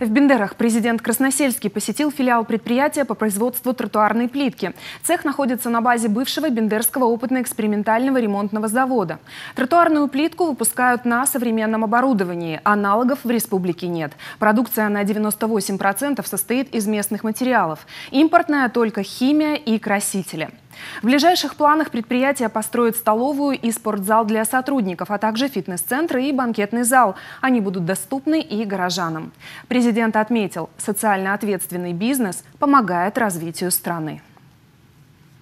В Бендерах президент Красносельский посетил филиал предприятия по производству тротуарной плитки. Цех находится на базе бывшего Бендерского опытно-экспериментального ремонтного завода. Тротуарную плитку выпускают на современном оборудовании. Аналогов в республике нет. Продукция на 98% состоит из местных материалов. Импортная только химия и красители. В ближайших планах предприятия построят столовую и спортзал для сотрудников, а также фитнес-центры и банкетный зал. Они будут доступны и горожанам. Президент отметил, социально ответственный бизнес помогает развитию страны.